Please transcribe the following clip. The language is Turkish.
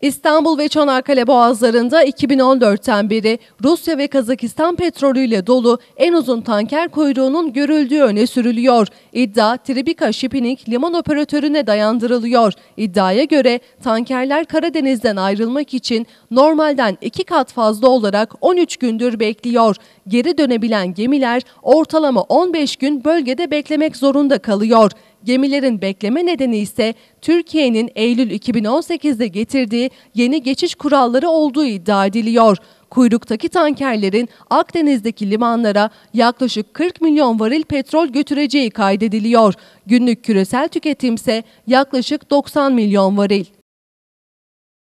İstanbul ve Çanakkale boğazlarında 2014'ten beri Rusya ve Kazakistan petrolüyle dolu en uzun tanker kuyruğunun görüldüğü öne sürülüyor. İddia Tribika Shipping liman operatörüne dayandırılıyor. İddiaya göre tankerler Karadeniz'den ayrılmak için normalden iki kat fazla olarak 13 gündür bekliyor. Geri dönebilen gemiler ortalama 15 gün bölgede beklemek zorunda kalıyor. Gemilerin bekleme nedeni ise Türkiye'nin Eylül 2018'de getirdiği yeni geçiş kuralları olduğu iddia ediliyor. Kuyruktaki tankerlerin Akdeniz'deki limanlara yaklaşık 40 milyon varil petrol götüreceği kaydediliyor. Günlük küresel tüketim ise yaklaşık 90 milyon varil.